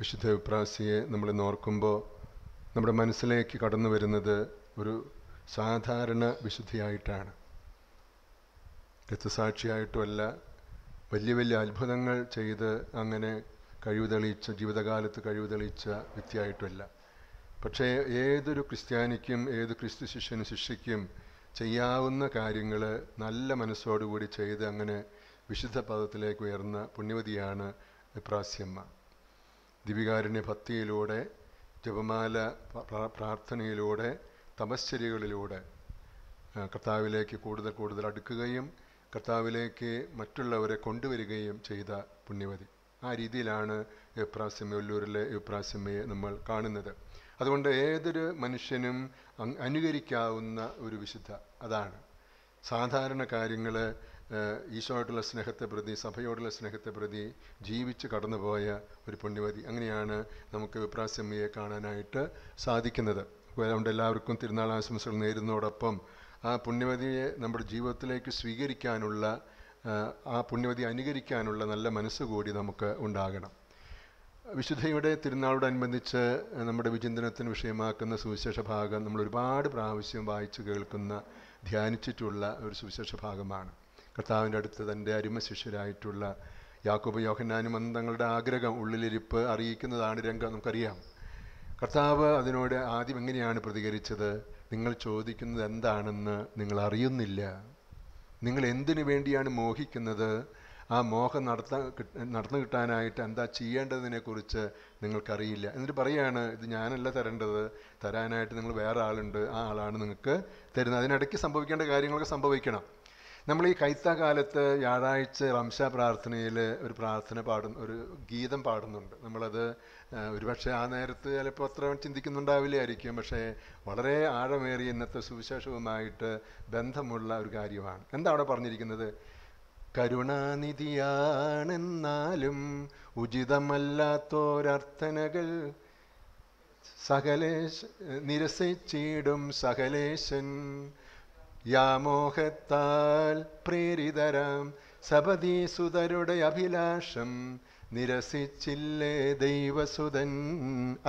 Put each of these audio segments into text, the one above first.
വിശുദ്ധ വിപ്രാസിയെ നമ്മൾ നോർക്കുമ്പോൾ നമ്മുടെ മനസ്സിലേക്ക് കടന്നു വരുന്നത് ഒരു സാധാരണ വിശുദ്ധിയായിട്ടാണ് രക്തസാക്ഷിയായിട്ടുമല്ല വലിയ വലിയ അത്ഭുതങ്ങൾ ചെയ്ത് അങ്ങനെ കഴിവ് തെളിയിച്ച ജീവിതകാലത്ത് കഴിവ് തെളിയിച്ച വ്യക്തിയായിട്ടുമല്ല പക്ഷേ ഏതൊരു ക്രിസ്ത്യാനിക്കും ഏത് ക്രിസ്തു ശിഷ്യനും ശിഷ്യയ്ക്കും ചെയ്യാവുന്ന കാര്യങ്ങൾ നല്ല മനസ്സോടുകൂടി ചെയ്ത് അങ്ങനെ വിശുദ്ധ പദത്തിലേക്ക് ഉയർന്ന പുണ്യവതിയാണ് പ്രാസ്യമ്മ ദിവികാരുണ്യ ഭക്തിയിലൂടെ ജപമാല പ്രാർത്ഥനയിലൂടെ തപശ്ചര്യകളിലൂടെ കർത്താവിലേക്ക് കൂടുതൽ കൂടുതൽ അടുക്കുകയും കർത്താവിലേക്ക് മറ്റുള്ളവരെ കൊണ്ടുവരികയും ചെയ്ത പുണ്യവതി ആ രീതിയിലാണ് യുപ്രാസ്യമ്മ ഉള്ളൂരിലെ യുപ്രാസ്യമ്മയെ നമ്മൾ കാണുന്നത് അതുകൊണ്ട് ഏതൊരു മനുഷ്യനും അനുകരിക്കാവുന്ന ഒരു വിശുദ്ധ അതാണ് സാധാരണ കാര്യങ്ങൾ ഈശോയോടുള്ള സ്നേഹത്തെ പ്രതി സഭയോടുള്ള സ്നേഹത്തെ പ്രതി ജീവിച്ച് കടന്നുപോയ ഒരു പുണ്യവതി അങ്ങനെയാണ് നമുക്ക് വിപ്രാസമ്മയെ കാണാനായിട്ട് സാധിക്കുന്നത് അതുകൊണ്ട് എല്ലാവർക്കും തിരുനാൾ ആശംസകൾ നേരുന്നതോടൊപ്പം ആ പുണ്യവതിയെ നമ്മുടെ ജീവിതത്തിലേക്ക് സ്വീകരിക്കാനുള്ള ആ പുണ്യവതി അനുകരിക്കാനുള്ള നല്ല മനസ്സുകൂടി നമുക്ക് ഉണ്ടാകണം വിശുദ്ധയുടെ തിരുനാളോടനുബന്ധിച്ച് നമ്മുടെ വിചിന്തനത്തിന് വിഷയമാക്കുന്ന സുവിശേഷ ഭാഗം നമ്മൾ ഒരുപാട് പ്രാവശ്യം വായിച്ചു കേൾക്കുന്ന ധ്യാനിച്ചിട്ടുള്ള ഒരു സുവിശേഷ ഭാഗമാണ് കർത്താവിൻ്റെ അടുത്ത് തൻ്റെ അരുമ ശിഷ്യരായിട്ടുള്ള യാക്കോബ് യോഹന്നാനും അന്തങ്ങളുടെ ആഗ്രഹം ഉള്ളിലിരിപ്പ് അറിയിക്കുന്നതാണ് രംഗം നമുക്കറിയാം കർത്താവ് അതിനോട് ആദ്യം എങ്ങനെയാണ് പ്രതികരിച്ചത് നിങ്ങൾ ചോദിക്കുന്നത് എന്താണെന്ന് നിങ്ങൾ അറിയുന്നില്ല നിങ്ങൾ എന്തിനു വേണ്ടിയാണ് മോഹിക്കുന്നത് ആ മോഹം നടത്താൻ നടന്നു കിട്ടാനായിട്ട് എന്താ കുറിച്ച് നിങ്ങൾക്കറിയില്ല എന്നിട്ട് പറയുകയാണ് ഇത് ഞാനല്ല തരേണ്ടത് തരാനായിട്ട് നിങ്ങൾ വേറെ ആളുണ്ട് ആ ആളാണ് നിങ്ങൾക്ക് തരുന്നത് അതിനിടയ്ക്ക് സംഭവിക്കേണ്ട കാര്യങ്ങളൊക്കെ സംഭവിക്കണം നമ്മൾ ഈ കൈത്താകാലത്ത് വ്യാഴാഴ്ച റംശ പ്രാർത്ഥനയിൽ ഒരു പ്രാർത്ഥന പാടുന്ന ഒരു ഗീതം പാടുന്നുണ്ട് നമ്മളത് ഒരുപക്ഷെ ആ നേരത്ത് ചിലപ്പോൾ അത്ര ചിന്തിക്കുന്നുണ്ടാവില്ലായിരിക്കും പക്ഷേ വളരെ ആഴമേറിയ ഇന്നത്തെ സുവിശേഷവുമായിട്ട് ബന്ധമുള്ള ഒരു കാര്യമാണ് എന്താണ് പറഞ്ഞിരിക്കുന്നത് കരുണാനിധിയാണെന്നാലും ഉചിതമല്ലാത്തോരർത്ഥനകൾ സകലേശ നിരസിച്ചിടും സകലേശൻ യാമോഹത്താൽ പ്രേരിതരാം സപതീസുതരുടെ അഭിലാഷം നിരസിച്ചില്ലേ ദൈവസുതൻ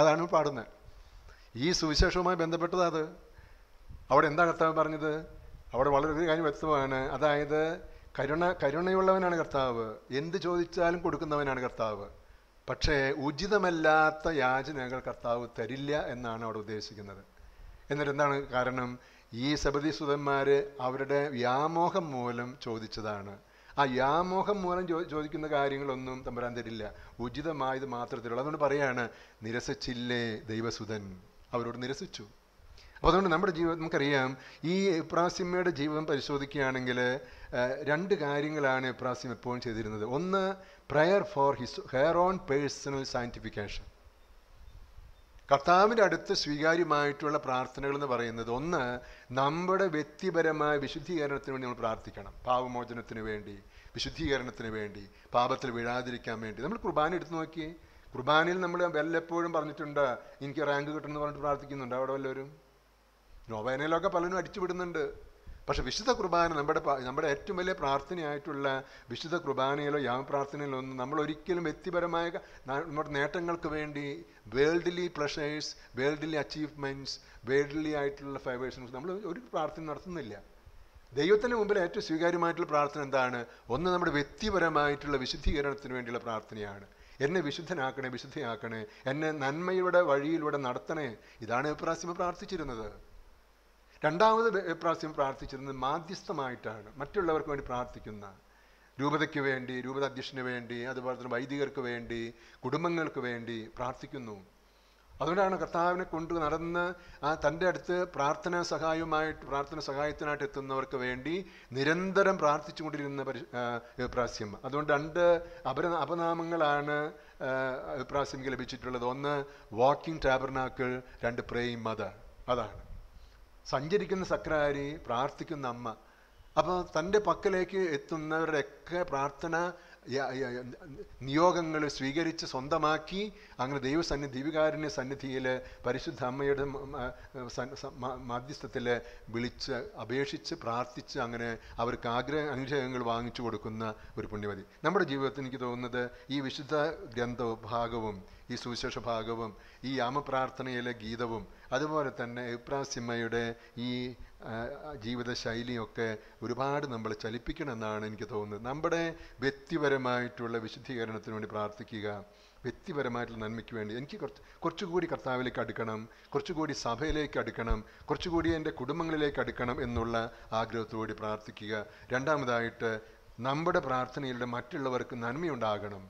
അതാണ് പാടുന്നത് ഈ സുവിശേഷവുമായി ബന്ധപ്പെട്ടത് അവിടെ എന്താണ് അർത്ഥം പറഞ്ഞത് അവിടെ വളരെ കാര്യം വ്യക്തമാണ് അതായത് കരുണ കരുണയുള്ളവനാണ് കർത്താവ് എന്ത് ചോദിച്ചാലും കൊടുക്കുന്നവനാണ് കർത്താവ് പക്ഷേ ഉചിതമല്ലാത്ത യാചനകൾ കർത്താവ് തരില്ല എന്നാണ് അവിടെ ഉദ്ദേശിക്കുന്നത് എന്നിട്ട് എന്താണ് കാരണം ഈ സബദി അവരുടെ വ്യാമോഹം മൂലം ചോദിച്ചതാണ് ആ വ്യാമോഹം മൂലം ചോദിക്കുന്ന കാര്യങ്ങളൊന്നും തമ്പരാൻ തരില്ല ഉചിതമായത് മാത്രത്തിലുള്ളൂ അതുകൊണ്ട് പറയാണ് നിരസിച്ചില്ലേ ദൈവസുതൻ അവരോട് നിരസിച്ചു അപ്പോൾ അതുകൊണ്ട് നമ്മുടെ ജീവിതം നമുക്കറിയാം ഈ ഇപ്രാസിമയുടെ ജീവിതം പരിശോധിക്കുകയാണെങ്കിൽ രണ്ട് കാര്യങ്ങളാണ് ഇപ്രാസിം എപ്പോഴും ചെയ്തിരുന്നത് ഒന്ന് prayer for his heir on personal sanctification കർത്താവിൻ്റെ അടുത്ത് സ്വീകാര്യമായിട്ടുള്ള പ്രാർത്ഥനകൾ എന്ന് പറയുന്നത് ഒന്ന് നമ്മുടെ വ്യക്തിപരമായ വിശുദ്ധീകരണത്തിന് വേണ്ടി നമ്മൾ പ്രാർത്ഥിക്കണം പാവമോചനത്തിന് വേണ്ടി വിശുദ്ധീകരണത്തിന് വേണ്ടി പാപത്തിൽ വീഴാതിരിക്കാൻ വേണ്ടി നമ്മൾ കുർബാന എടുത്തു നോക്കി കുർബാനയിൽ നമ്മൾ വല്ലപ്പോഴും പറഞ്ഞിട്ടുണ്ട് എനിക്ക് റാങ്ക് കിട്ടണമെന്ന് പറഞ്ഞിട്ട് പ്രാർത്ഥിക്കുന്നുണ്ട് അവിടെ വല്ലവരും നോവേനയിലൊക്കെ പലരും അടിച്ചുവിടുന്നുണ്ട് പക്ഷെ വിശുദ്ധ കുർബാന നമ്മുടെ നമ്മുടെ ഏറ്റവും വലിയ പ്രാർത്ഥനയായിട്ടുള്ള വിശുദ്ധ കുർബാനയിലോ യാമ പ്രാർത്ഥനയിലോ ഒന്നും നമ്മൾ ഒരിക്കലും വ്യക്തിപരമായ നമ്മുടെ നേട്ടങ്ങൾക്ക് വേണ്ടി worldly pleasures worldly achievements worldly ആയിട്ടുള്ള ഫേവേഴ്സിനും നമ്മൾ ഒരു പ്രാർത്ഥന നടത്തുന്നില്ല ദൈവത്തിന് മുമ്പിൽ ഏറ്റവും സ്വീകാര്യമായിട്ടുള്ള പ്രാർത്ഥന എന്താണ് ഒന്ന് നമ്മുടെ വ്യക്തിപരമായിട്ടുള്ള വിശുദ്ധീകരണത്തിന് വേണ്ടിയുള്ള പ്രാർത്ഥനയാണ് എന്നെ വിശുദ്ധനാക്കണേ വിശുദ്ധിയാക്കണേ എന്നെ നന്മയുടെ വഴിയിലൂടെ നടത്തണേ ഇതാണ് എപ്രാസിമ പ്രാർത്ഥിച്ചിരുന്നത് രണ്ടാമത് പ്രാവശ്യം പ്രാർത്ഥിച്ചിരുന്നത് മാധ്യസ്ഥമായിട്ടാണ് മറ്റുള്ളവർക്ക് വേണ്ടി പ്രാർത്ഥിക്കുന്ന രൂപതയ്ക്ക് വേണ്ടി രൂപത അധ്യക്ഷന് വേണ്ടി അതുപോലെ തന്നെ വൈദികർക്ക് വേണ്ടി കുടുംബങ്ങൾക്ക് വേണ്ടി പ്രാർത്ഥിക്കുന്നു അതുകൊണ്ടാണ് കർത്താവിനെ കൊണ്ട് നടന്ന് ആ തൻ്റെ അടുത്ത് പ്രാർത്ഥനാ സഹായവുമായിട്ട് പ്രാർത്ഥന സഹായത്തിനായിട്ട് എത്തുന്നവർക്ക് വേണ്ടി നിരന്തരം പ്രാർത്ഥിച്ചുകൊണ്ടിരുന്ന പരി പ്രാസ്യം അതുകൊണ്ട് രണ്ട് അപര അപനാമങ്ങളാണ് പ്രാസ്യമിക്ക് ലഭിച്ചിട്ടുള്ളത് ഒന്ന് വാക്കിംഗ് ടാബർനാക്കൾ രണ്ട് പ്രേയും മത അതാണ് സഞ്ചരിക്കുന്ന സക്രാരി പ്രാർത്ഥിക്കുന്ന അമ്മ അപ്പോൾ തൻ്റെ പക്കലേക്ക് എത്തുന്നവരുടെയൊക്കെ പ്രാർത്ഥന നിയോഗങ്ങൾ സ്വീകരിച്ച് സ്വന്തമാക്കി അങ്ങനെ ദൈവസന്നിധി ദീപികാരുണ്യ സന്നിധിയിൽ പരിശുദ്ധ അമ്മയുടെ മാധ്യസ്ഥത്തിൽ വിളിച്ച് അപേക്ഷിച്ച് പ്രാർത്ഥിച്ച് അങ്ങനെ അവർക്ക് ആഗ്രഹ അനുഗ്രഹങ്ങൾ വാങ്ങിച്ചു കൊടുക്കുന്ന ഒരു പുണ്യവതി നമ്മുടെ ജീവിതത്തിൽ എനിക്ക് തോന്നുന്നത് ഈ വിശുദ്ധ ഗ്രന്ഥ ഭാഗവും ഈ സുവിശേഷ ഭാഗവും ഈ യാമപ്രാർത്ഥനയിലെ ഗീതവും അതുപോലെ തന്നെ ഇബ്രാസിമ്മയുടെ ഈ ജീവിതശൈലിയൊക്കെ ഒരുപാട് നമ്മൾ ചലിപ്പിക്കണമെന്നാണ് എനിക്ക് തോന്നുന്നത് നമ്മുടെ വ്യക്തിപരമായിട്ടുള്ള വിശുദ്ധീകരണത്തിന് വേണ്ടി പ്രാർത്ഥിക്കുക വ്യക്തിപരമായിട്ടുള്ള നന്മയ്ക്ക് വേണ്ടി എനിക്ക് കുറച്ച് കുറച്ചുകൂടി കർത്താവിലേക്ക് അടുക്കണം കുറച്ചുകൂടി സഭയിലേക്ക് അടുക്കണം കുറച്ചുകൂടി എൻ്റെ കുടുംബങ്ങളിലേക്ക് അടുക്കണം എന്നുള്ള ആഗ്രഹത്തോടെ പ്രാർത്ഥിക്കുക രണ്ടാമതായിട്ട് നമ്മുടെ പ്രാർത്ഥനയിലൂടെ മറ്റുള്ളവർക്ക് നന്മയുണ്ടാകണം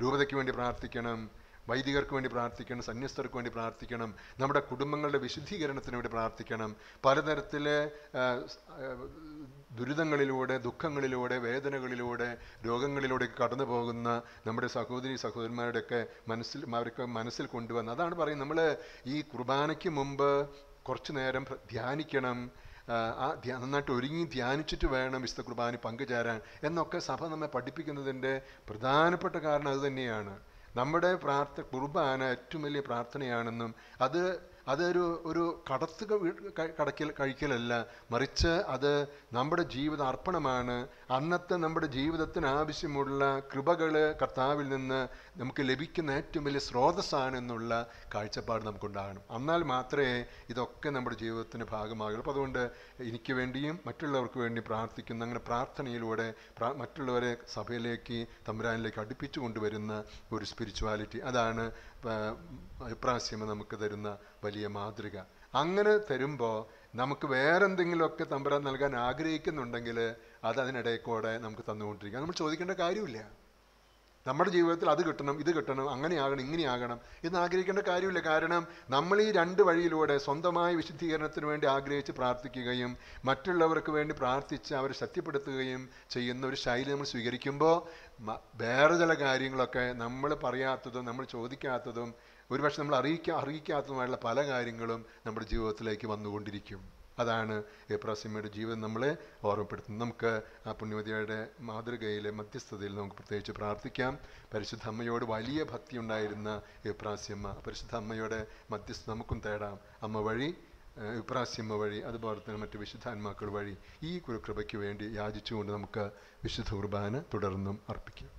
രൂപതയ്ക്ക് വേണ്ടി പ്രാർത്ഥിക്കണം വൈദികർക്ക് വേണ്ടി പ്രാർത്ഥിക്കണം സന്യസ്തർക്ക് വേണ്ടി പ്രാർത്ഥിക്കണം നമ്മുടെ കുടുംബങ്ങളുടെ വിശുദ്ധീകരണത്തിന് വേണ്ടി പ്രാർത്ഥിക്കണം പലതരത്തിലെ ദുരിതങ്ങളിലൂടെ ദുഃഖങ്ങളിലൂടെ വേദനകളിലൂടെ രോഗങ്ങളിലൂടെ കടന്നു പോകുന്ന നമ്മുടെ സഹോദരി സഹോദരന്മാരുടെയൊക്കെ മനസ്സിൽ അവർക്ക് മനസ്സിൽ കൊണ്ടുവന്ന് അതാണ് പറയുന്നത് നമ്മൾ ഈ കുർബാനയ്ക്ക് മുമ്പ് കുറച്ചു നേരം ധ്യാനിക്കണം ആ നന്നായിട്ട് ഒരുങ്ങി ധ്യാനിച്ചിട്ട് വേണം വിശുദ്ധ കുർബാന പങ്കുചേരാൻ എന്നൊക്കെ സഭ നമ്മെ പഠിപ്പിക്കുന്നതിൻ്റെ പ്രധാനപ്പെട്ട കാരണം അത് തന്നെയാണ് നമ്മുടെ പ്രാർത്ഥ കുർബാന ഏറ്റവും വലിയ പ്രാർത്ഥനയാണെന്നും അത് അതൊരു ഒരു കടത്ത് കടക്കൽ കഴിക്കലല്ല മറിച്ച് അത് നമ്മുടെ ജീവിത അർപ്പണമാണ് അന്നത്തെ നമ്മുടെ ജീവിതത്തിന് ആവശ്യമുള്ള കൃപകൾ കർത്താവിൽ നിന്ന് നമുക്ക് ലഭിക്കുന്ന ഏറ്റവും വലിയ സ്രോതസ്സാണ് എന്നുള്ള കാഴ്ചപ്പാട് നമുക്കുണ്ടാകണം എന്നാൽ മാത്രമേ ഇതൊക്കെ നമ്മുടെ ജീവിതത്തിൻ്റെ ഭാഗമാകുള്ളൂ അപ്പോൾ അതുകൊണ്ട് എനിക്ക് വേണ്ടിയും മറ്റുള്ളവർക്ക് വേണ്ടി പ്രാർത്ഥിക്കുന്ന അങ്ങനെ പ്രാർത്ഥനയിലൂടെ മറ്റുള്ളവരെ സഭയിലേക്ക് തമ്പുരാനിലേക്ക് അടുപ്പിച്ചു കൊണ്ടുവരുന്ന ഒരു സ്പിരിച്വാലിറ്റി അതാണ് ഇപ്രാവശ്യം നമുക്ക് തരുന്ന വലിയ മാതൃക അങ്ങനെ തരുമ്പോൾ നമുക്ക് വേറെ എന്തെങ്കിലുമൊക്കെ തമ്പുരാൻ നൽകാൻ ആഗ്രഹിക്കുന്നുണ്ടെങ്കിൽ അത് അതിനിടയിൽ കൂടെ നമുക്ക് തന്നുകൊണ്ടിരിക്കുക നമ്മൾ ചോദിക്കേണ്ട കാര്യമില്ല നമ്മുടെ ജീവിതത്തിൽ അത് കിട്ടണം ഇത് കിട്ടണം അങ്ങനെയാകണം ഇങ്ങനെയാകണം എന്ന് ആഗ്രഹിക്കേണ്ട കാര്യമില്ല കാരണം നമ്മൾ ഈ രണ്ട് വഴിയിലൂടെ സ്വന്തമായ വിശുദ്ധീകരണത്തിന് വേണ്ടി ആഗ്രഹിച്ച് പ്രാർത്ഥിക്കുകയും മറ്റുള്ളവർക്ക് വേണ്ടി പ്രാർത്ഥിച്ച് അവരെ ശക്തിപ്പെടുത്തുകയും ചെയ്യുന്ന ഒരു ശൈലി നമ്മൾ സ്വീകരിക്കുമ്പോൾ വേറെ ചില കാര്യങ്ങളൊക്കെ നമ്മൾ പറയാത്തതും നമ്മൾ ചോദിക്കാത്തതും ഒരുപക്ഷെ നമ്മൾ അറിയിക്കാ അറിയിക്കാത്തതുമായുള്ള പല കാര്യങ്ങളും നമ്മുടെ ജീവിതത്തിലേക്ക് വന്നുകൊണ്ടിരിക്കും അതാണ് എബ്രാസിമയുടെ ജീവൻ നമ്മളെ ഓർമ്മപ്പെടുത്തുന്നത് നമുക്ക് ആ പുണ്യവതിയുടെ മാതൃകയിലെ മധ്യസ്ഥതയിൽ നമുക്ക് പ്രത്യേകിച്ച് പ്രാർത്ഥിക്കാം പരിശുദ്ധ അമ്മയോട് വലിയ ഭക്തി ഉണ്ടായിരുന്ന എബ്രാസിയമ്മ പരിശുദ്ധ അമ്മയുടെ മധ്യസ്ഥ നമുക്കും തേടാം അമ്മ വഴി വിപ്രാസ്യമ്മ വഴി അതുപോലെ തന്നെ മറ്റ് വിശുദ്ധാത്മാക്കൾ വഴി ഈ കുരുക്കൃപയ്ക്ക് വേണ്ടി യാചിച്ചുകൊണ്ട് നമുക്ക് വിശുദ്ധ കുർബാന തുടർന്നും അർപ്പിക്കാം